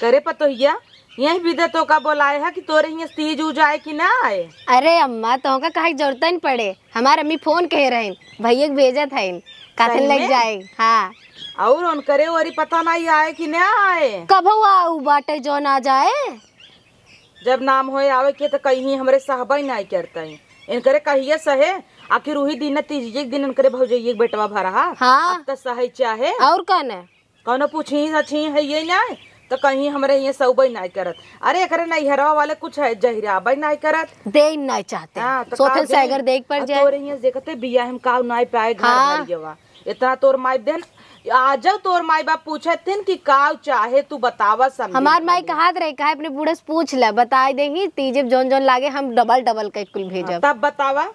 करे पतोहिया यही विदे तो का बोलाए है कि तोरे यहाँ तीज उज आए कि ना आए अरे अम्मा तो का कहा जरूरत नहीं पड़े हमारे अम्मी फोन कह रहे भैया था इन काथन लग जाए हाँ और उन करे वरी पता नहीं आए कि ना आए कब आऊ बाटे जो ना जाए जब नाम होए आवे के तो कहीं हमारे साहबा ही नहीं करता है करे कहिए सहे आखिर वही दिन तीज एक दिन इनकरे भौजाई एक बेटवा भरा हाँ तो सहे चाहे और कौन है कौन पूछी सची है ये ना तो कहीं हमारे ये सऊबई नहीं करत अरे एक नैहरा वाले कुछ है जहरा जहिराबई नहीं करत दे नहीं चाहते आ, हाँ, तो सोथल से अगर देख पर जाए तो रही देखते बिया हम का नहीं पाए घर हाँ। इतना तोर माई देन आज तोर माई बाप पूछे थे कि का चाहे तू बतावा सब हमार माई कहा रहे कहा अपने बूढ़े से पूछ ले बता दे ही तीजे जोन जोन लागे हम डबल डबल का कुल भेजा तब बतावा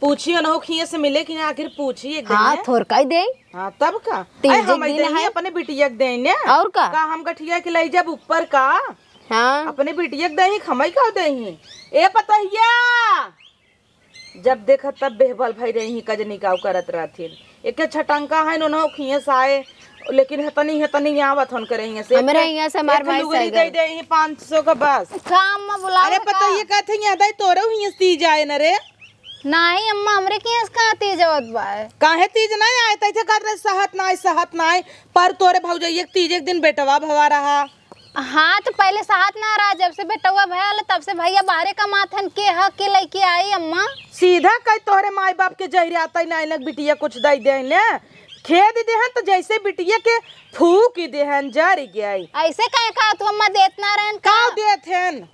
पूछी अनोखिए से मिले कि ना आखिर पूछी एक दिन हाँ थोर का ही दे हाँ तब का तीन हम है अपने बिटिया के देने और का का हम गठिया के लाई जब ऊपर का हाँ अपने बिटिया के दही खमई का दही ए पतहिया जब देखा तब बेहबल भाई रही कज निकाव करत रहती एक छटंका है नोनो खिए साए लेकिन हतनी हतनी आवत होन करे हिया से हमरे यहां से मार भाई से दे दे 500 का बस काम में बुला अरे पता ये कथिया दे तोरो हिया सी जाए न रे नहीं अम्मा हमरे केस कहाँ तीज आवत बा काहे तीज नहीं आए तैसे कर रहे सहत नहीं सहत नहीं पर तोरे भौजई एक तीज एक दिन बेटवा भवा रहा हाँ तो पहले सहत ना रहा जब से बेटवा भयल तब से भैया बाहरे का माथन के हक के लेके आई अम्मा सीधा कह तोहरे माय बाप के जहरे आता ही बिटिया कुछ दई दे खेद दे हन तो जैसे बिटिया के फूक दे हन जर गई ऐसे कहे अम्मा देत ना रहन का देत हन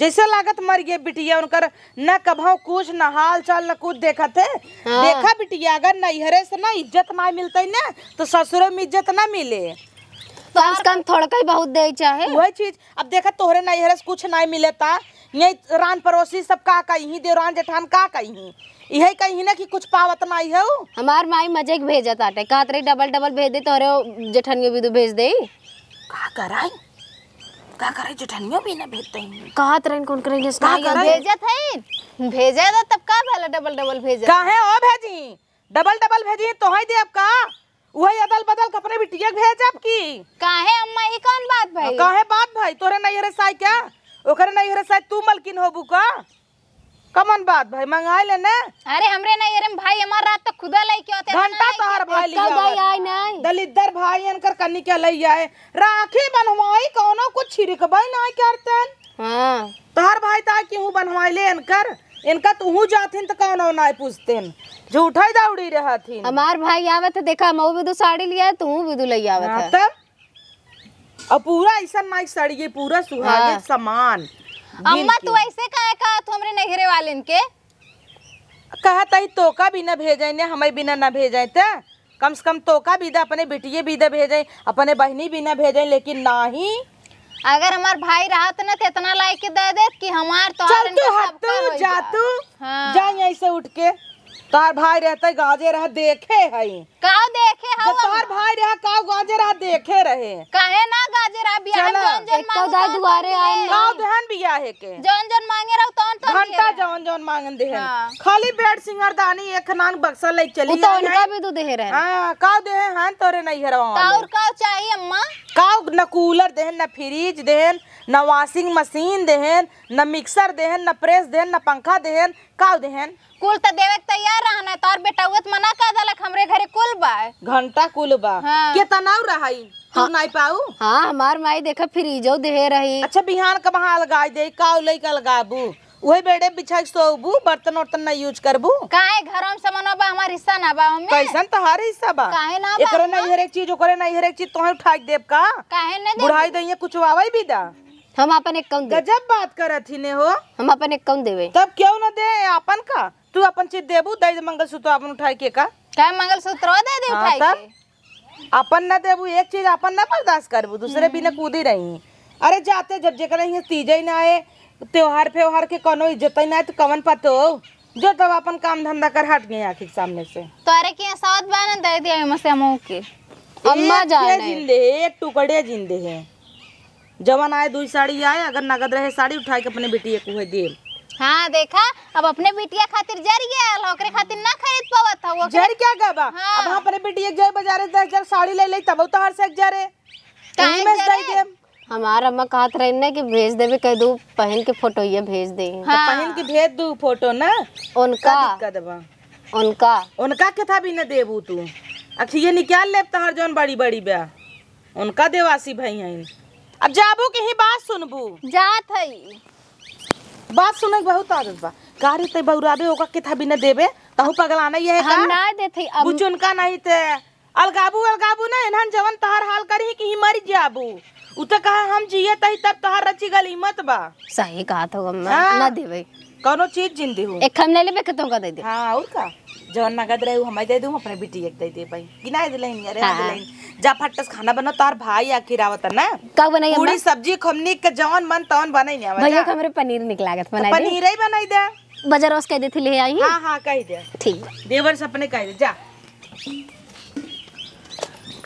जैसे लागत मर गए बिटिया उनकर न कभो कुछ न हाल चाल न कुछ देखा थे हाँ। देखा बिटिया अगर नैहरे से न इज्जत ना मिलते न तो ससुरो में इज्जत ना मिले तो कम थोड़ा ही बहुत दे चाहे वही चीज अब देखा तोहरे नैहर से कुछ नहीं मिलता यही रान पड़ोसी सब का कही देवरान जेठान का कही यही कही ना कि कुछ पावत नहीं है हमार माई मजे भेजता डबल डबल भेज दे तोहरे जेठन के भी भेज दे का कराई का करे जठनियो भी ना भेजते हैं कहा तरह कौन करे जस का करे भेजत है भेजे था तब का भला डबल डबल भेजे काहे ओ भेजी डबल डबल भेजी तो है दे का वही अदल बदल कपड़े बिटिया भेज आप की काहे अम्मा ई कौन बात भाई काहे बात भाई तोरे नहीं रे साई क्या ओकरे नहीं रे साई तू मलकिन होबू का कमन बात भाई मंगाए ले ना अरे हमरे ना ये भाई हमार रात तक तो खुदा लाई के होते घंटा हर भाई लिया भाई आई नहीं दलिदर भाई अनकर कन्नी के लई आए राखी बनवाई कोनो कुछ छिरक भाई ना करते हां तोहर भाई ता हूं बनवाई ले अनकर इनका तू जाथिन त तो कोनो ना पूछतेन झूठा ही दौड़ी रहा थी हमार भाई आवे तो देखा मऊ भी तो साड़ी लिया तू भी तो लई आवे हाँ था अब तो? पूरा ऐसा ना सड़िए पूरा सुहागे हाँ। सामान अम्मा तू ऐसे कहे काहे तो हमरे नहरे वालन के कहत ही तोका भी ना भेजे ने हमें बिना ना भेजे त कम से कम तो का भी अपने बिटिए भी भेजे अपने बहनी भी ना भेजे लेकिन ना ही अगर हमार भाई रहत ना तो इतना लाइक दे दे कि हमार तो चल तू हटू जातू हाँ। जाए ऐसे उठ के तार भाई रहते गाजे रह देखे है का देखे हम तार भाई रह का गाजे रह देखे रहे कहे ना गाजे रह बियाह जौन जौन मांगे दाई दुआरे आए ना धन बियाह है के जोन जोन मांगे रहो तो तो घंटा जोन जोन मांगन दे हाँ। खाली बेड सिंगर दानी एक नान बक्सा ले चली तो उनका भी तो दे रहे हां का दे हैं तोरे नहीं हरवा और का चाहिए अम्मा का न कूलर देहन न फ्रिज देहन न वाशिंग मशीन देहन न मिक्सर देहन न प्रेस देहन न पंखा देहन का देहन कुल तो देवे तैयार रहना है तोर बेटा उत तो मना कर दलक हमरे घरे कुल बा घंटा कुल बा हाँ। केतना रहई तू हाँ। नहीं पाऊ हां हमार माई देखा फ्रीजो देहे रही अच्छा बिहान का वहां लगाई दे का लई का लगाबू वही बेड़े बिछा सोबू बर्तन उर्तन ना यूज करबू काहे घरों में सामान बा हमार हिस्सा ना बा हमें कैसन तो हर हिस्सा बा काहे ना बा एकरे ना हर एक चीज ओकरे ना हर एक चीज तोहे उठा देब का काहे ना दे बुढ़ाई दइए कुछ आवे भी दा हम अपन एक कम दे गजब बात करत ही ने हो हम अपन एक कम देवे तब क्यों ना दे अपन का तू अपन चीज देबू दई मंगलसूत्र अपन उठाई के का का मंगलसूत्र दे दे हाँ उठाई के अपन ना देबू एक चीज अपन ना बर्दाश्त करबू दूसरे बिना हम्म। कूदी रही अरे जाते जब जेकर यहाँ तीजे ही ना आए त्योहार फ्योहार के कोनो इज्जत ही ना तो कवन पतो जो तब अपन काम धंधा कर हट गए आखिर सामने से तो अरे के साथ बाना दे दिया मसे हमो के अम्मा जाने एक टुकड़े जिंदे हैं जवान आए दुई साड़ी आए अगर नगद रहे साड़ी उठा के अपने बेटिया को दे हाँ देखा अब अपने बिटिया खातिर जर गया खातिर ना खरीद पावा था वो जर क्या गबा हाँ। अब अपने बिटिया जय दस हजार साड़ी ले ले तब तो हर से जरे काहे हमारा अम्मा कहा था ना कि भेज दे भी कह दू पहन के फोटो ये भेज दे हाँ। तो पहन के भेज दू फोटो ना उनका उनका उनका के था भी ना देबू तू अखिये निकाल ले तो हर जोन बड़ी बड़ी ब्या उनका देवासी भाई है अब जाबू की ही बात सुनबू जात है बात सुने के बहुत आदत बा कारी ते बौराबे ओका के था बिना देबे तहु पगलाना ये है हम ना देथे अब बुचुन का नहीं ते अलगाबू अलगाबू ना इनहन जवन तहर हाल करही कि ही मर जाबू उ त कहा हम जिए तही तब तहर रची गली मत बा सही कहा तो अम्मा ना हाँ। देबे कोनो चीज जिंदी हो एक खम ले लेबे के तो का दे दे हां और का जवन नगद रहे हम दे दूं अपने बिटी एक दे दे भाई गिनाय दे लाइन अरे दे हाँ। लाइन हाँ। जा फटस खाना बनो तार भाई आखिर आवत ना का बनाई पूरी सब्जी खमनी के जवन मन तवन बनाई ना आवत भैया हमरे पनीर निक लागत तो बनाई दे पनीर ही बनाई दे बजरोस कह दे थी ले आई हां हां कह दे ठीक देवर सपने कह दे जा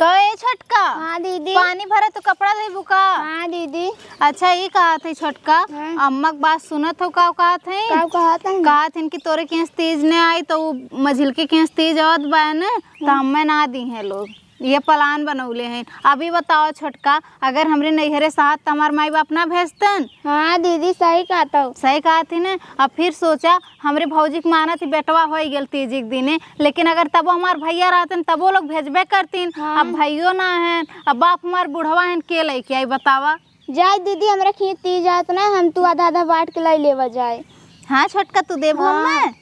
का ए छोटका हाँ दीदी पानी भरा तो कपड़ा धोबू का हाँ दीदी अच्छा ये कहत है छोटका हाँ। अम्मा के बात सुनत हो का कहत है कहत है कि तोरे के तेज नहीं आई तो मझिल के तेज आवत बा न तो हमें हाँ। ना दी है लोग ये प्लान बनौले हैं अभी बताओ छोटका अगर हमरे नैहरे साथ हमारे माई बाप ना भेजतन हाँ दीदी सही कहता हूँ तो। सही कहा थी ना अब फिर सोचा हमरे भौजी के माना थी बेटवा हो तीजी के दिने लेकिन अगर तब हमारे भैया तब तबो लोग भेजबे करती हाँ। अब भाइयो ना है अब बाप हमार बुढ़वा है के लेके आई बतावा जाए दीदी हमारे खींच दी जात ना हम तू आधा आधा बाट के लाई लेवा जाए हाँ छोटका तू देबो हाँ। मैं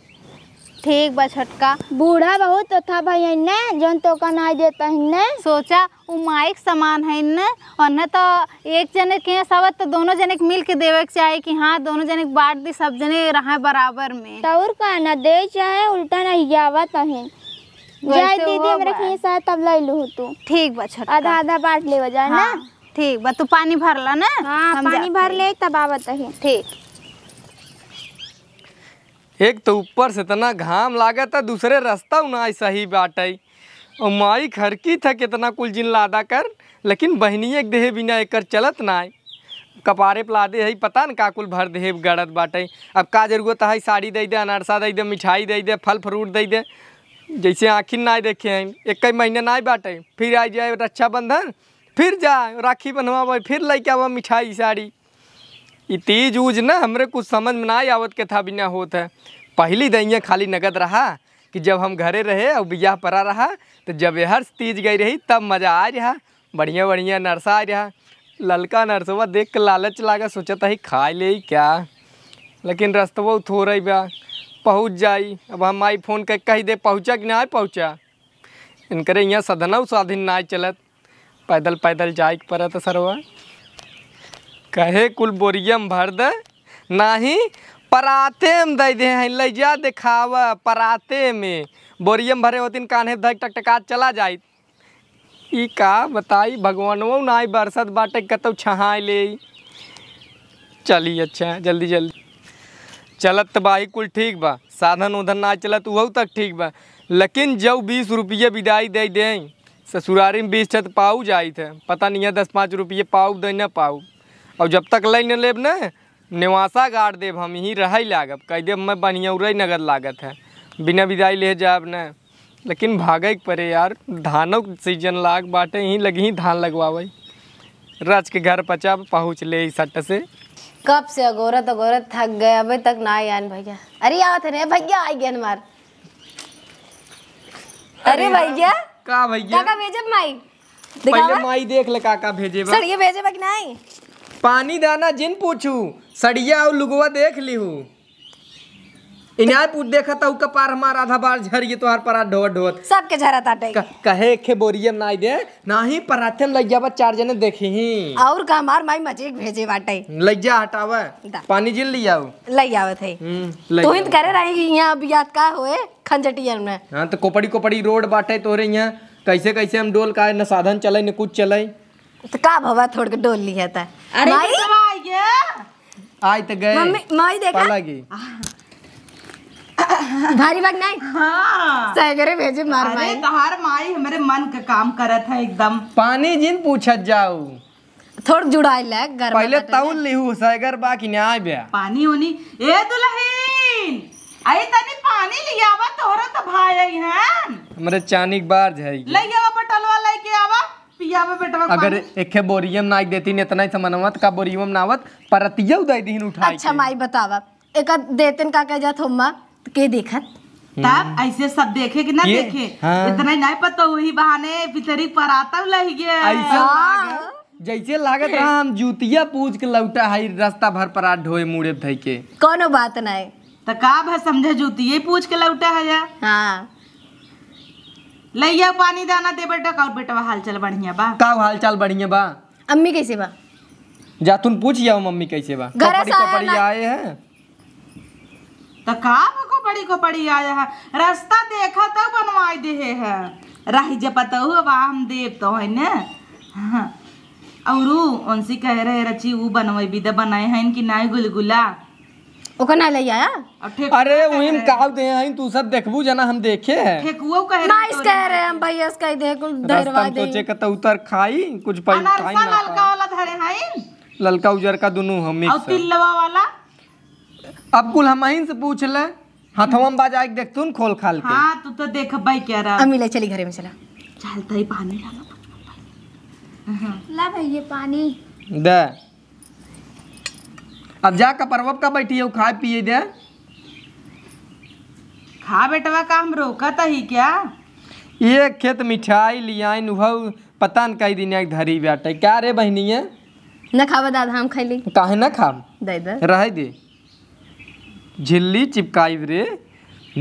ठीक बा छटका बूढ़ा बहुत तो था भाई ने जन तो का नहीं देता ने सोचा वो माइक समान है ने और न तो एक जने के सब तो दोनों जने के मिल के देवे के चाहिए कि हाँ दोनों जने के बांट दी सब जने रहे बराबर में तौर तो का न दे चाहे उल्टा नहीं जावा तहिन जय दीदी मेरे के साथ तब ले लो तू ठीक बा छटका आधा आधा बांट ले बजा ना हाँ, ठीक बा तू पानी भरला ना हां पानी भर ले तब आवत है ठीक एक तो ऊपर से इतना घाम था दूसरे रास्ता ना सही बाट और माई खड़की था कितना कुल जिन लादा कर लेकिन बहनिए एक देहे बिना एक चलत ना कपारे पलादे है पता न का कुल भर देहे गड़त बाटे अब का जरूरत है साड़ी दे दे अनरसा दे दे मिठाई दे दे फल फ्रूट दे दे जैसे आँखिन ना देखे हैं एक कई महीने ना बाटे फिर आ जाए रक्षाबंधन अच्छा फिर जाए राखी बनवा फिर लेके आवा मिठाई साड़ी तीज उज ना हमरे कुछ समझ में ना आवत के था बिना होत है पहली दइया खाली नगद रहा कि जब हम घरे रहे और बियाह परा रहा तो जब हर तीज गई रही तब मज़ा आ रहा बढ़िया बढ़िया नर्सा आ रहा ललका नर्सवा देख के लालच लागा सोचता ही खा ले क्या लेकिन रस्तवा थोड़ा ही बा पहुँच जाई अब हम आई फोन कर कही दे पहुँचा कि ना पहुँचा इनकर यहाँ सदना साधिन ना चलत पैदल पैदल जाए के पड़त सरवा कहे कुल बोरियम भर दे नहीं पराते में दे दे हैं लैजा दिखाव पराते में बोरियम भरे होती कान्हे धक टकटका चला जाए का बताई वो ना बरसत बाटे कतौ छहा ले चली अच्छा जल्दी जल्दी चलत तो बाई कुल ठीक बा साधन उधन ना चलत वह तक ठीक बा लेकिन जब बीस रुपये विदाई दे दें ससुरारी में बीस छत पाऊ जाए थे पता नहीं है दस पाँच रुपये पाऊ दे न पाऊ और जब तक लाइन लेब न नेवासा गाड़ देव हम यहीं रह लागब कह देव मैं बनियौर नगर लागत है बिना विदाई ले जाब न लेकिन भागे पड़े यार धानों सीजन लाग बाटे यहीं लगी ही धान लगवावे रच के घर पचा पहुँच ले सट से कब से अगोरत अगोरत थक गए अभी तक ना आए भैया अरे आत है भैया आई गए हमार अरे भैया का भैया का भेजे माई पहले माई देख ले का का भेजे सर ये भेजे बक नहीं पानी दाना जिन पूछू सड़िया और लुगवा देख लिहू इन्हा पूछ देखा था कपार हमारा आधा बार झर झरिए तोहार परात ढोवत ढोत सबके झरा था ताटे कहे के बोरियम ना दे ना ही पराथे में लग जावा चार जने देखी ही और का मार माई मजे भेजे बाटे लज्जा हटावा पानी जिल लिया लई आवत थे हम्म, तो हिंद करे रही यहां अब याद का होए खंजटियन में हां तो कोपड़ी कोपड़ी रोड बाटे तोरे यहां कैसे कैसे हम डोल का न साधन चले न कुछ चले तो का भवा थोड़ के डोल लिया था अरे माई तो आई आई तो गए मम्मी माई देखा पलागी भारी बात नहीं हाँ साइगरे भेजे मार माई अरे तो तहार माई हमारे मन का काम करत है एकदम पानी जिन पूछत जाऊ थोड़ जुड़ाई ले घर पहले ताउन लिहू साइगर बा कि न्याय बे पानी होनी ए दुल्हन आई तनी पानी लियावा तोरा त तो भाई हैं हमरे चानिक बार जाएगी जाई लइयावा पटलवा लेके आवा पिया अगर बोरियम ना देती ने इतना ही समनवत तो का बोरियम नावत परतिया अच्छा माई बतावा एक देतन का कह जात तो तो के देखत हम्म। तब ऐसे सब देखे कि ना देखे हाँ। इतना ही नहीं पता वही बहाने पितरी पर आता जैसे लागत हम जूतिया पूज के लौटा है रास्ता भर पर आठ ढोए मुड़े भई के कोनो बात नहीं तो का भ समझे जूतिया पूछ के लौटा है हां लैया पानी दाना दे बेटा का बेटा हालचाल बढ़िया बा का हालचाल बढ़िया बा अम्मी कैसे बा जातुन पूछ या मम्मी कैसे बा कपड़ी कपड़ी आए हैं तो का को को पड़ी आया है रास्ता देखा तो बनवाई दे है रह जे पता बा हम देव तो है ने हाँ। और उनसी कह रहे रची वो बनवे बिदा बनाए हैं कि नहीं गुलगुला ओकर ना ले आया अरे काव दे तू सब देखबू जना हम देखे ठेकुओ कह रहे नाइस कह रहे कह दे कुल दे तो उतर खाई कुछ खाई ना ललका वाला धरे ललका उजर का दोनों हम मिक्स और तिलवा वाला अब कुल हम से पूछ ले हाथवा में बजा देख खोल खाल के हां तू तो देख भाई क्या रहा अमी चली घरे में चला चलता तो ही पानी डालो ला ये पानी दे अब जाकर पर्व का बैठी हो खाए पिए दे खा बेटवा का हम रोकत ही क्या ये खेत मिठाई लिया नुहव पता न कई दिन धरी बैठे क्या रे बहनी है न खावा दादा हम खैली काहे न खाम दे दे रह दे झिल्ली चिपकाई रे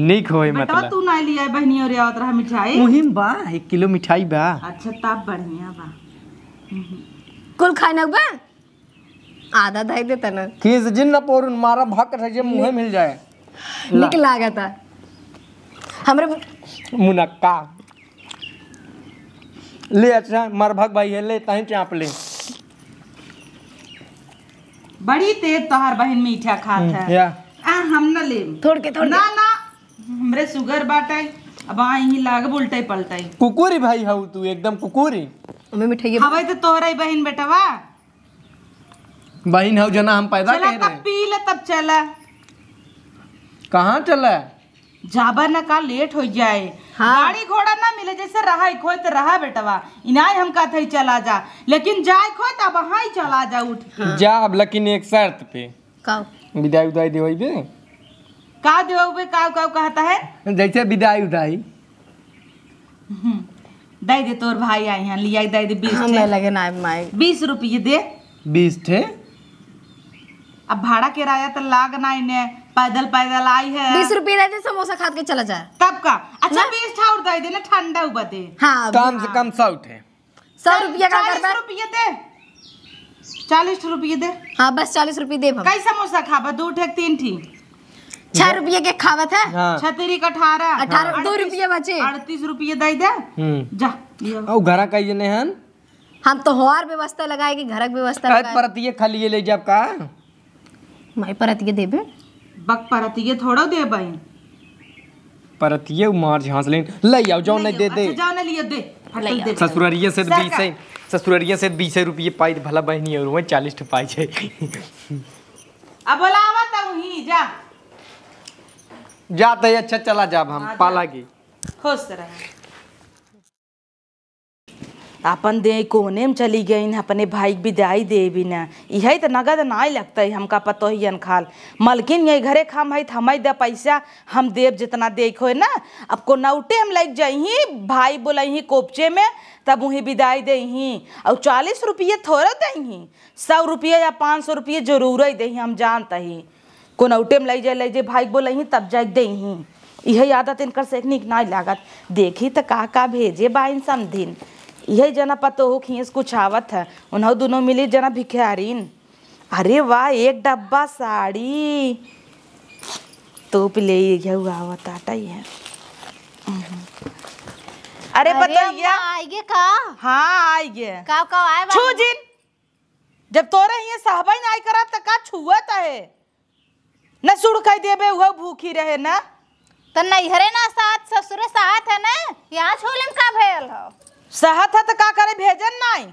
निक होए मतलब बेटा तू ना लिया बहनी और आवत रहा मिठाई मुहिम बा 1 किलो मिठाई बा अच्छा तब बढ़िया बा कुल खाना बा आधा दाई देता ना किस जिन ना पोर मारा भाग कर जे मुंह मिल जाए निक लागता हमरे मुनक्का ले अच्छा मार भाग भाई है ले ताई चाप ले बड़ी तेज तोहर बहन मीठा खात हम्म, है या आ हम ना ले थोड़ के थोड़ ना ना हमरे शुगर बाटे अब आ ही लाग उल्टे पलटे कुकुरी भाई हऊ तू एकदम कुकुरी हमें मिठाई हवे तो तोहरा ही बहन बेटावा बहन हो जना हम पैदा कह रहे पी ले तब चला कहाँ चला जाबा ना का लेट हो जाए हाँ। गाड़ी घोड़ा ना मिले जैसे रहा खोए तो रहा बेटवा इनाय हम कहते चला जा लेकिन जाए खोए तब वहाँ ही चला जा उठ हाँ। जा अब लेकिन एक शर्त पे विदाई उदाई देवे का देवे का का कहता है जैसे विदाई उदाई हम्म, दे दे तोर भाई आई हैं लिया दे दे बीस लगे ना बीस रुपये दे बीस ठे अब भाड़ा किराया तो लागना इन्हें पैदल पैदल आई है बीस रूपये दे समोसा खा के चला जाए तब का अच्छा बीस ठाउर दे देना ठंडा हुआ दे हाँ कम से हाँ। कम सौ उठे सौ रुपया का करता रुपये दे चालीस रुपये दे हाँ बस चालीस रुपये दे कई समोसा खाबा दो ठेक तीन थी छह रुपये के खावत है हाँ। छतरी का अठारह अठारह दो रुपये बचे अड़तीस रुपये दे दे हम्म। जा घर का ये नहीं हम तो हर व्यवस्था लगाएगी कि घर व्यवस्था परत ये खाली ले जाए का माई परतिए देबे बक परतिए थोड़ा दे भाई परतिए मार झांस लेन ले आओ जाओ ने दे दे अच्छा जाने लिए दे ससुरारिया से बीस से ससुरारिया से बीस रुपये पाई भला बहनी और 40 चालीस पाई छे अब बुलावा तो ही जा जाते अच्छा चला जाब हम पालागी खुश रहे अपन दे कोने में चली गई अपने भाई विदाई दे भी ना यही तो नगद ना लगता हमका पतो ही अनखाल मलकिन ये घरे खाम है हमें दे पैसा हम देव जितना देखो है ना अब को नौटे हम लग जाही भाई बोलही कोपचे में तब वहीं विदाई दही और चालीस रुपये थोड़ा दही सौ रुपये या पाँच सौ रुपये जरूर दही हम जानते ही को नौटे में लग जाए लग जाए भाई बोलही तब जाए दही यही आदत इनकर से निक ना लागत देखी तो का का भेजे बाइन इन यही जना पतोहू खींच कुछ आवत है उन्हों दोनों मिली जना भिखारीन अरे वाह एक डब्बा साड़ी तो ले हुआ आवत आटा ही है अरे बताइए आएगे का हाँ आएगे का का आए छू जिन जब तोरे हिए सहबई ना आई करत त का छुवत है न सुड़ खाई देबे भूखी रहे ना त तो नैहरे ना साथ ससुरे साथ है ना यहाँ छोलेम का भेल हो सहत है तो का करे भेजन नहीं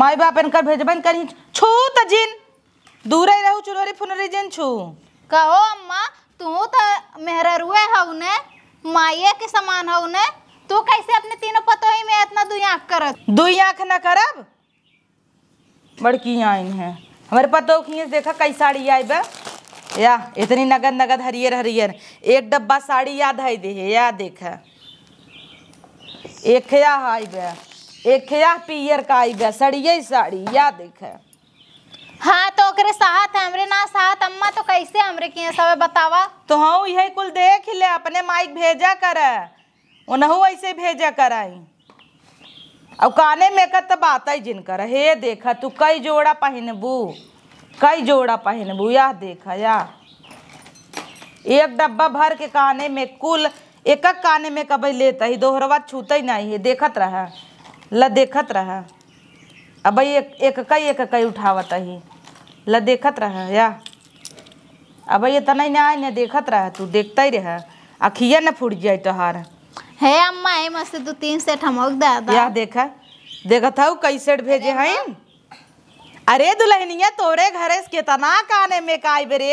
माई बाप इनकर भेजब करी छू तो जिन दूरे रहू चुनरी फुनरी जिन छू कहो अम्मा तू तो मेहरा रुए हऊ ने माये के समान हऊ ने तू कैसे अपने तीनों पतोही में इतना दुई आँख कर दुई आँख न करब बड़की आई है हमारे पतो की देखा कई साड़ी आई बे या इतनी नगद नगद हरियर हरियर एक डब्बा साड़ी याद है दे या देखा एक हाई बे एकया पियर आई बे सड़िए साड़ी या देख हाँ तो ओकरे साथ हमरे ना साथ अम्मा तो कैसे हमरे किए सब बतावा तो हाँ यही कुल देख ले अपने माइक भेजा कर उनहू ऐसे भेजा कराई अब काने में कत तो बात है जिनकर हे देखा तू कई जोड़ा पहनबू कई जोड़ा पहनबू यह देखा या एक डब्बा भर के काने में कुल एकक काने में कब लेत ही दोहरवा छूते नहीं है देखत रह ल देखत रह अब एक एक कई उठावत ही ल देखत रह या अब ये तना ना आए देखत रह तू देखते ही रह अखिया न फूट जाए तोहार हे अम्मा है मस्त तू तीन सेट हम दादा या देख देखत हूँ कई सेट भेजे हैं अरे दुल्हनिया तोरे घरे के तना काने में का रे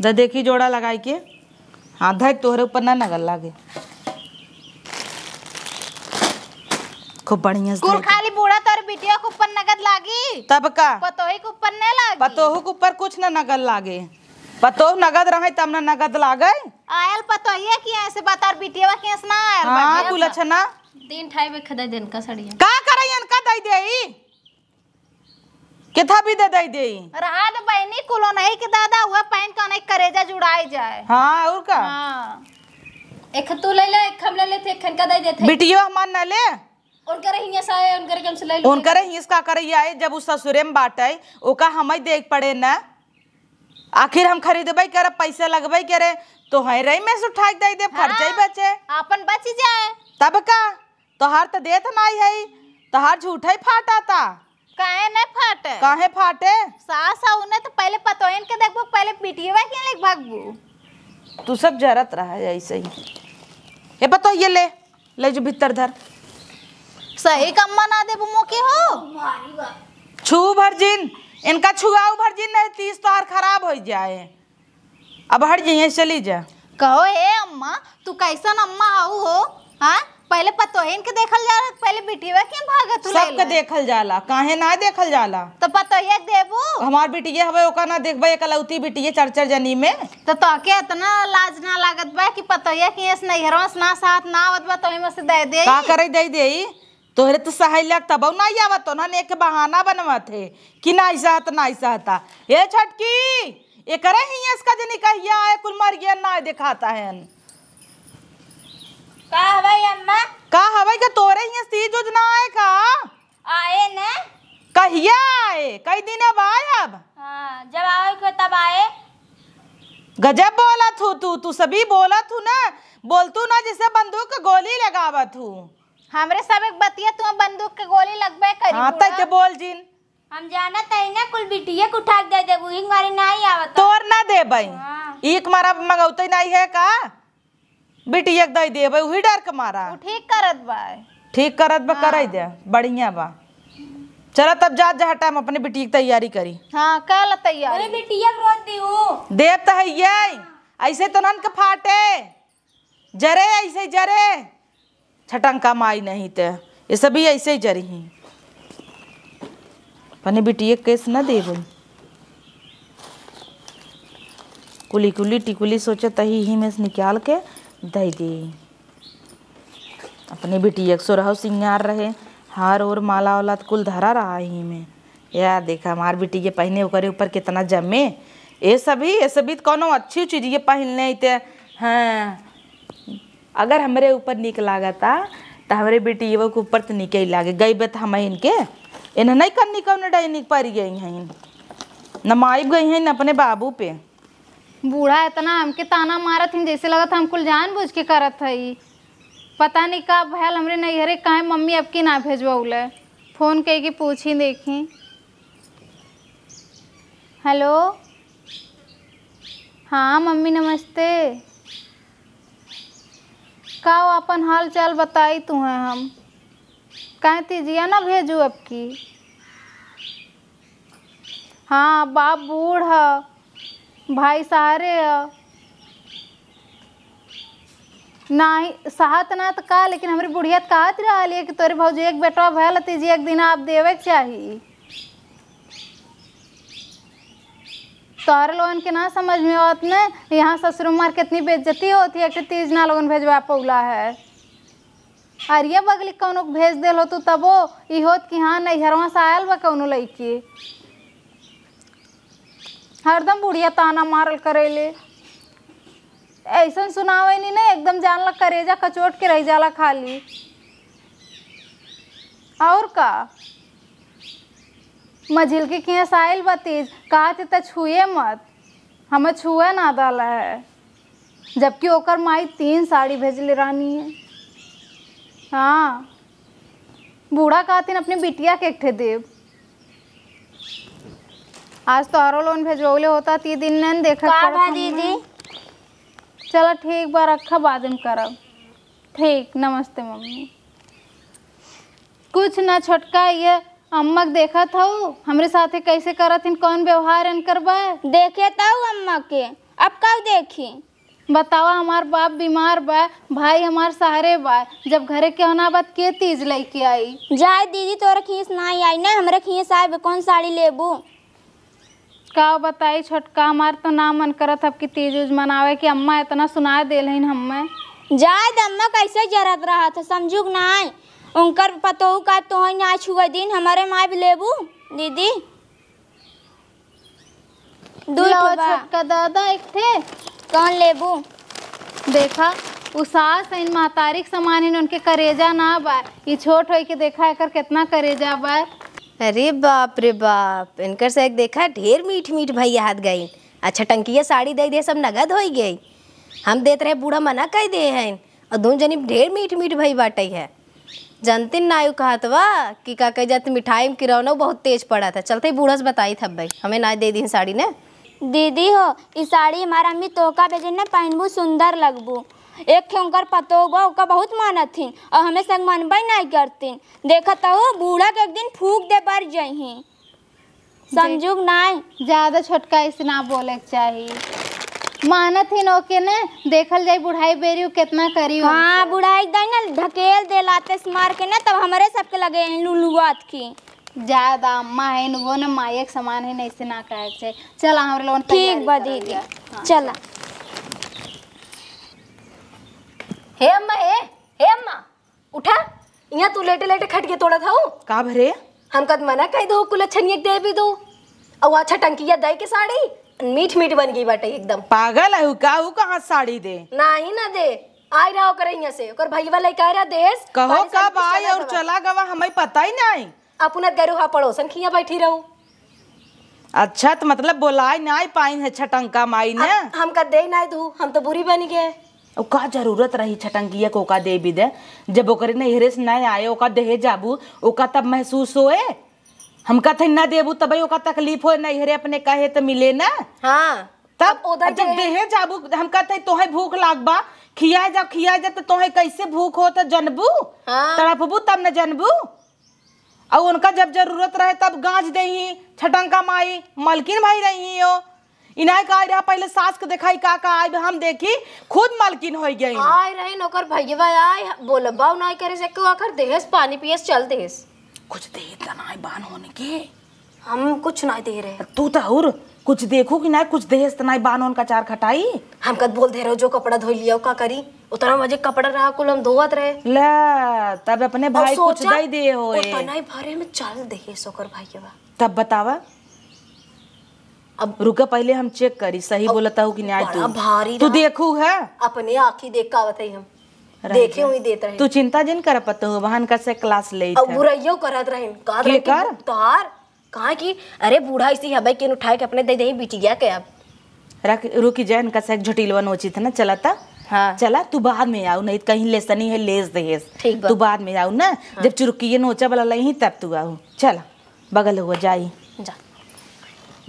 द देखी जोड़ा लगाई के हाँ धक तोहरे ऊपर ना नगल लागे खूब बढ़िया गुड़ खाली बूढ़ा तोर बिटिया के ऊपर नगद लागी तब का पतोही के ऊपर ने लागी पतोहू के ऊपर कुछ ना नगद लागे पतोह नगद रहे तब ना नगद लागे आयल पतोहिया कि ऐसे बता और बिटिया के ऐसे ना आयल हां कुल अच्छा ना दिन ठाई बे खदा दिन का सड़िया का करैयन का दई देई केथा भी दे दई देई हाँ, तो बहनी कुलो नहीं के दादा वो पैन का तो नहीं करे जा जुड़ाई जाए हां और का हां एक तू ले ले एक हम ले लेते खन का दे देते बिटियो हमार ना ले उनकर हिया सा है उनकर कम से ले लो उनकर हिस का करई आए जब उस ससुरे में बाटे ओका हमई देख पड़े ना आखिर हम खरीदबे कर पैसा लगबे करे तो है रही में से उठा दे दे खर्चा ही हाँ, बचे अपन बच जाए तब का तोहार तो देत नहीं है तोहार झूठा ही फाटा था काहे न फाटे काहे फाटे सास आउने तो पहले पतोइन के देखबो पहले पीटिएवा के ले भागबो तू सब जरत रहा है ऐसे ही ए पतो ये ले ले जो भीतर धर सही कम्मा ना देबो मोके हो छू भरजिन इनका छुआऊ भरजिन नहीं तीस तो हार खराब हो जाए अब हट जाइए चली जा कहो ए अम्मा तू कैसा अम्मा आऊ हो हां पहले पतोहे के देखल जाला पहले बिटिया के भागत सब के देखल जाला काहे ना देखल जाला तो पतोहे देबू हमार बिटिया हवे ओका ना देखबे एकलौती बिटिया चरचर जनी में तो तोके इतना लाज ना लागत बा कि पतोहे के इस नहीं हरवस ना साथ ना आवत बा तोहि में से दे दे का करे दे देई तोहरे तो सहेलिया तब ना आवत तो ना एक बहाना बनवत है कि ना ऐसा ना ऐसा ए छटकी एकरे ही इसका जनी कहिया कुल मर गया ना दिखाता है का हवाई अम्मा का हवाई का तोरे ही सी योजना आए का आए ने कहिया आए कई दिन अब आए अब हाँ जब आए को तब आए गजब बोला थू तू तू सभी बोला थू ना बोलतू ना जैसे बंदूक का गोली लगावा थू हमरे सब एक बतिया तू बंदूक के गोली लगबे करी हां त के बोल जिन हम जाना तई ना कुल बिटिया को उठा दे देबू ई मारी नहीं आवत तोर ना देबई हाँ। ई मारा मंगौतई नहीं है का बेटी एक दई दे भाई वही डर के मारा ठीक करत बा ठीक करत बा हाँ। करई दे बढ़िया बा चलो तब जा जा हटा हम अपने बेटी की तैयारी करी हाँ कल तैयार अरे बेटिया रोज दी हो दे त तो है ये ऐसे तो नन के फाटे जरे ऐसे जरे छटंग का माई नहीं ते ये सभी ऐसे ही जरी हैं अपने एक केस ना दे बोल कुली कुली टिकुली सोचा तही ही में से निकाल के दे दी अपनी बेटी एक सौ रहो सिंगार रहे हार और माला वाला तो कुल धरा रहा ही में यार देखा हमार बेटी ये पहने ओकरे ऊपर कितना जमे ये सभी ये सभी तो कोनो अच्छी चीज़ ये पहनने इतने हाँ अगर हमारे ऊपर निक लागा था तो हमारे बेटी ये के ऊपर तो निके ही लागे गई बे हम इनके इन्हें नहीं करनी कौन डाइनिक पर गई हैं माइब गई हैं अपने बाबू पे बूढ़ा इतना हमके ताना मारत थी जैसे लगा था कुल जान बुझ के करत है पता नहीं कब भैल हमरे नैहरे कहा मम्मी अब की ना भेजवा फ़ोन कह के पूछी देखी हेलो हाँ मम्मी नमस्ते का अपन हाल चाल बताई है हम कहें तीजिया ना भेजू अब की हाँ बाप बूढ़ है भाई सहारे ना सहत ना तो कहा लेकिन हमारी बुढ़िया तो कहा रहा है कि तोरे भौजी एक बेटा भैया तीजी एक दिन आप देवे चाहिए तोहर लोगन के ना समझ में आत न यहाँ के कितनी बेज्जती होती है कि तीज ना लोगन भेजवा पौला है अरिया बगली कौन भेज दिल हो तू तबो इत कि हाँ नैहरवा से आयल बा कौन लड़की हरदम बुढ़िया ताना मारल करेले ऐसा सुनावे नहीं ना एकदम जानला करेजा कचोट के रह जाला खाली और का मझिल के किया साइल बतीज कहा थे तो छुए मत हमें छुए ना डाला है जबकि ओकर माई तीन साड़ी भेजले रानी है हाँ बूढ़ा कहती अपनी बिटिया के एक ठे देव आज तो आरो लोन भेजवले होता ती दिन नहीं देखा का भा दीदी चलो ठीक बा रखा बाद में करब ठीक नमस्ते मम्मी कुछ ना छोटका ये अम्मा देखा था हमरे साथे कैसे करत कौन व्यवहार इन करबा देखे था अम्मा के अब का देखी बताओ हमार बाप बीमार बा भाई हमार सहारे बा जब घरे के होना बात के तीज लेके आई जाए दीदी तोरा खींच ना आई ना हमरे खींच आए कौन साड़ी लेबू छुटकाव बताई छुटकाव हमार तो ना मन करत अब कि तीज उज मनावे कि अम्मा इतना सुना दे हमें जाए अम्मा कैसे जरत रहा था समझू ना उनकर पतोहू का तो ना छुआ दिन हमारे माए भी लेबू दीदी छुटका दादा एक थे कौन लेबू देखा उसास इन महतारिक समान इन उनके करेजा ना बा ये छोट हो के देखा एकर कितना करेजा बा अरे बाप रे बाप इनकर से एक देखा ढेर मीठ मीठ भैया हाथ गई अच्छा टंकिया साड़ी दे दे सब नगद हो गई हम देते रहे बूढ़ा मना कह दे हैं और दोनों जनी ढेर मीठ मीठ भाई बाटे है जनतिन नायु कहा वाह कि का कह जाते मिठाई में किरौना बहुत तेज पड़ा था चलते बूढ़ा से बताई था भाई हमें ना दे दी साड़ी ने दीदी हो इस साड़ी हमारा अम्मी तोका भेजे ना पहनबू सुंदर लगबू एक खेकर पतो गौ बहुत मानत थी और हमें संग मनबे नहीं करती देखत तो बूढ़ा के एक दिन फूक दे पर जही समझू नहीं ज्यादा छोटका ऐसे ना बोले चाहिए मानत थी ओके ने देखल जाए बुढ़ाई बेरी कितना करी हाँ बुढ़ाई दाई ना ढकेल दे लाते मार के ना तब हमारे सबके लगे लुलुआत की ज्यादा अम्मा है वो ना मायक समान है ना ऐसे ना कहे चाहिए चला हमारे लोग ठीक बा दीदी हाँ, चला हे अम्मा ए हे अम्मा उठा यहाँ तू लेटे लेटे खटके तोड़ा था का भरे हम कद मना कह दो कुल छनियक दे भी दो और अच्छा टंकिया दई के साड़ी मीठ मीठ बन गई बटे एकदम पागल है का हु कहां साड़ी दे नहीं ना दे आई रहा ओकर यहाँ से ओकर भाई वाला कह रहा देश कहो का भाई और चला गवा हमें पता ही नहीं अपना गरुहा पड़ो संखिया बैठी रहो अच्छा तो मतलब बोलाई नहीं पाई है छटंका माई ने हम हमका दे नहीं दू हम तो बुरी बन गए और का जरूरत रही छटंकिया को ओका दे बिदे जब ओकर ने हिरेस ना आए ओका देहे जाबू ओका तब महसूस होए हम का थे ना देबू तब ओका तकलीफ होए ना हिरे अपने कहे तो मिले ना हाँ तब उधर जब देहे जाबू हम का थे तोहे भूख लागबा खिया जा खिया जा तो तोहे कैसे भूख हो तो जनबू हाँ। तड़पबू तब ना जनबू और उनका जब जरूरत रहे तब गाज दही छटंका माई मलकिन भाई रही हो इनाय का रहा पहले सास के देखाई का का आई तो हम देखी खुद मलकिन हो गई आए रहे नौकर भैया आए बोलबा ना करे से को आकर देहस पानी पियस चल देहस कुछ दे तनाई तो बान होने के हम कुछ ना दे रहे तू तो और कुछ देखो कि ना कुछ देहस तनाई तो बान उनका चार खटाई हम कद बोल दे रहे जो कपड़ा धो लिया का करी उतना मजे कपड़ा रहा कुल हम धोवत रहे ले तब अपने भाई कुछ दे दे हो तनाई भरे में चल देहस ओकर भाईवा तब बतावा अब रुका पहले हम चेक करी सही बोलता हूँ कि न्याय तू भारी तू देखू है हाँ? अपने आँखी देख का बताई हम देखे हुई देत रहे तू चिंता जिन कर पता हो वहां कर से क्लास ले अब बुराइयो करत रहे का के कर तोहार कहा कि अरे बूढ़ा ऐसी हबे के उठा के अपने दे दही बीती गया के अब रख रुकी जाए इनका से झटिलवन उचित ना चला था हाँ। चला तू बाद में आओ नहीं तो कहीं लेसनी है लेस दहेज तू बाद में आओ ना हाँ। जब चुरुकी नोचा वाला लही तब तू आओ चला बगल हुआ जाई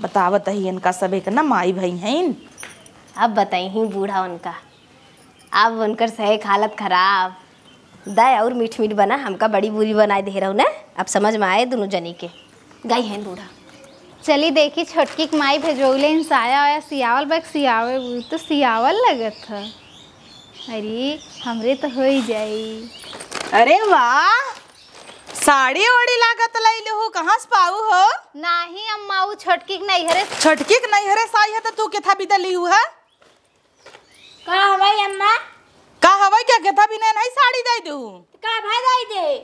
बतावत ही इनका सब एक ना माई भाई हैं अब बताई ही बूढ़ा उनका अब उनकर सहे हालत खराब दाय और मीठ मीठ बना हमका बड़ी बुरी बनाए दे रहा हूँ ना अब समझ में आए दोनों जनी के गई हैं बूढ़ा चली देखी छोटकी माई भेजोले साया आया सियावल बैग सियावे तो सियावल लगत था अरे हमरे तो हो ही जाए अरे वाह साड़ी ओड़ी लागत लैले हो कहाँ से पाऊ हो नहीं अम्मा वो छोटकी नहीं हरे छोटकी नहीं हरे साई है तो तू के था बिदा ली है का हवाई अम्मा का हवाई क्या केथा बिना नहीं साड़ी दे दू का भाई दे दे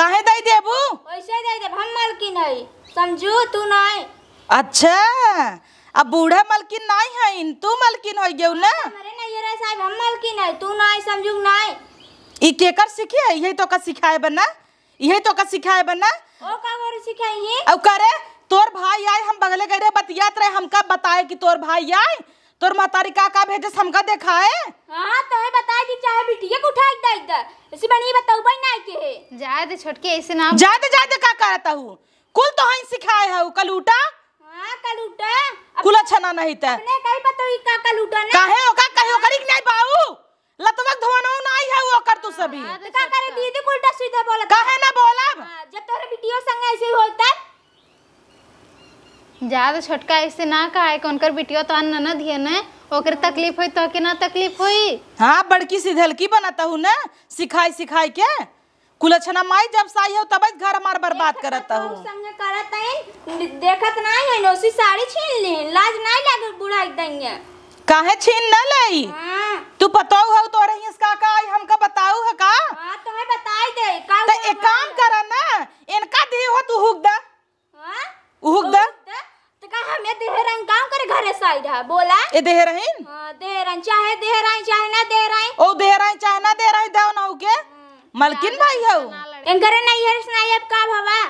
काहे दे दे देबू पैसे दे दे हम मालकिन नहीं समझू तू नहीं अच्छा अब बूढ़ा मलकिन नहीं है इन तू मलकिन हो गयो ना अरे नहीं रे साहब हम मलकिन है तू नहीं समझू नहीं ई केकर सीखी है यही तो का सिखाए बना ये तो का सिखाए बना ओ का और सिखाइए अब करे तोर भाई आए हम बगले गए रे बतियात रहे हमका बताए कि तोर भाई आए तोर मातारी का का भेजस हमका दिखाए हां तो है बताए दी चाहे बिटिया को उठा एकदा एकदा ऐसे बनी बताऊ भाई ना के है जाए दे छोटके ऐसे ना जाए दे जाए दे का करता हूं कुल तो हई सिखाए है कल उठा हां कल उठा कुल अच्छा ना नहीं त अपने काई बताई का कल कलूटा ने कहे ओका कहियो करिक नहीं बाऊ लतवक धोनो नाही है वो कर तू सभी का हाँ, हाँ, करे दीदी उल्टा सीधा बोला काहे ना बोला हाँ, जब तोरे बिटियो संग ऐसे ही होता ज्यादा तो छोटका ऐसे ना कहा कि कर बिटियो तो अन्न ना दिए ना ओकर तकलीफ होई तो के ना तकलीफ होई हां बड़की सिधलकी बनाता हूं ना सिखाई सिखाई के कुलछना माई जब साई हो तब घर मार बर्बाद करता हूं संग करत है देखत नहीं है नोसी साड़ी छीन ले लाज नहीं लागे बुढ़ाई दंगे काहे छीन न लई हाँ। तू पताऊ हो तो रही का का आई हमका बताऊ है का हां तो है बताई दे का तो एक काम कर ना इनका दे हो तू हुक दे हां हुक दे तो का हम ये देह रंग काम करे घरे साइड है बोला ए देह रहिन हां देह रंग चाहे देह रही चाहे ना देह रही ओ देह रही चाहे ना देह रही दाव ना होके हाँ। मलकिन भाई हो इनकरे नहीं है नहीं अब का भवा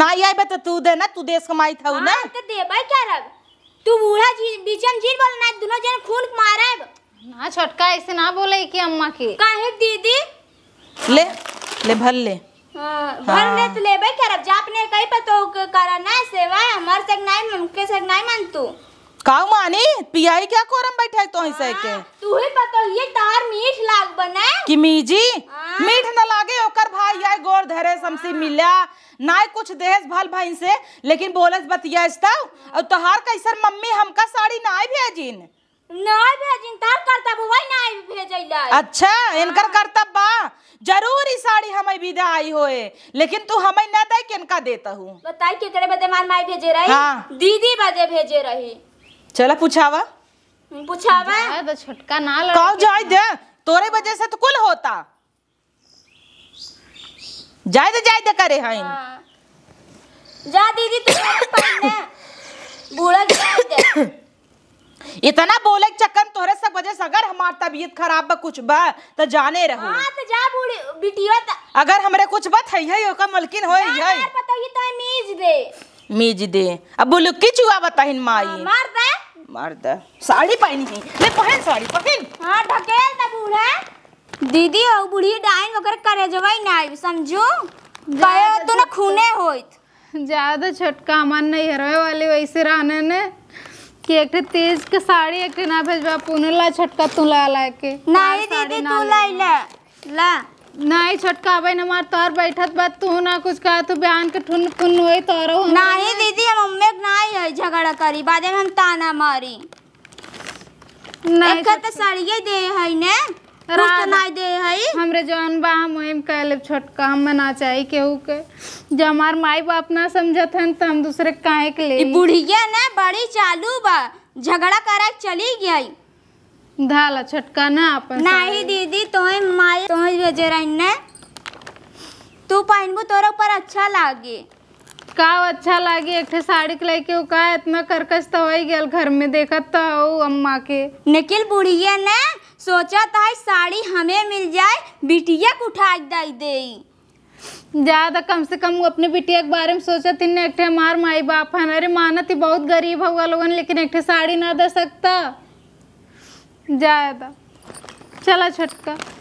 ना आई बता तू दे ना तू देश कमाई था ना हाँ, तो दे भाई क्या रब तू बूढ़ा जी बीचम जी बोल ना दोनों जन खून मारे ना छोटका ऐसे ना बोले कि अम्मा के काहे दीदी ले ले भर ले आ, हाँ, भर ले हाँ। तो लेबे करब जा अपने कई पर तो करना सेवा हमर सग नहीं हमके सग नहीं मान तू काऊ मानी पियाई क्या कोरम बैठे तो ही हाँ, सह के तू ही पता ये तार मीठ लाग बने कि मीजी हाँ। मीठ ना लागे ओकर भाई यार गोर धरे समसी हाँ। मिला ना कुछ देश भल भाई से लेकिन बोलस बतिया इस्ताव और तोहार कैसर मम्मी हमका साड़ी नाय भेजिन नाय भेजिन तार करतब होई नाय भेजैला अच्छा इनकर करता बा जरूर ई साड़ी हमें विदा आई होए लेकिन तू हमें ना दे किनका देता हूं बताई केकरे बदे मार माई भेजे रही हां दीदी बदे भेजे रही चला पूछावा पूछावा तो छोटका ना कौन जाए दे तोरे वजह से तो कुल होता जाए दे जाए दे करे हैं हाँ। जा दीदी तू तो बूढ़ा जाए दे इतना बोले चक्कर तोरे सब वजह से अगर हमार तबीयत खराब बा कुछ बा तो जाने रहो हां तो जा बूढ़ी बिटिया अगर हमरे कुछ बात है है ओका मलकिन होई है यार पता ये तो मीज दे मीज दे अब बुलुक्की चुआ बताहिन माई हाँ, मार दे मार दे साड़ी पहनी है ले पहन साड़ी पहन हां ढकेल दे बूढ़ा दीदी औ बूढ़ी डाइन वगैरह करे जवाई ना आई समझो गयो तो ना खूने होइत ज्यादा छटका मन नहीं हरवे वाले वैसे रहने ने कि एक तेज के साड़ी एक ना भेजवा पुनला छोटका तुला लाके नहीं दीदी तू ला ला नहीं छोटका अबे न मार तोर बैठत बात तू ना कुछ कहा तू बयान के ठुन ठुन होई तोरो नहीं दीदी हम मम्मी के नहीं है झगड़ा करी बाद में हम ताना मारी नहीं एक त तो दे है ने कुछ तो नहीं दे है हमरे जवान बा हम ओहिम कहले छोटका हम ना चाहिए केहू के जो हमार माई बाप ना समझत हन त तो हम दूसरे काहे के ले बुढ़िया ने बड़ी चालू बा झगड़ा करे चली गई धाला छटका ना अपन नहीं दीदी तोहे माय तोहे भेजे ने तू पहनबू तोरा पर अच्छा लागे का अच्छा लागे एक साड़ी के लेके ओ का इतना करकश तो होई गेल घर में देखत तो हो अम्मा के निखिल बुढ़िया ने सोचा था साड़ी हमें मिल जाए बिटिया को उठा दई दे ज्यादा कम से कम अपने बिटिया के बारे में सोचा थी ने एक मार माई बाप है अरे मानती बहुत गरीब हुआ लोगन लेकिन एक साड़ी ना दे सकता जाएगा चला छटका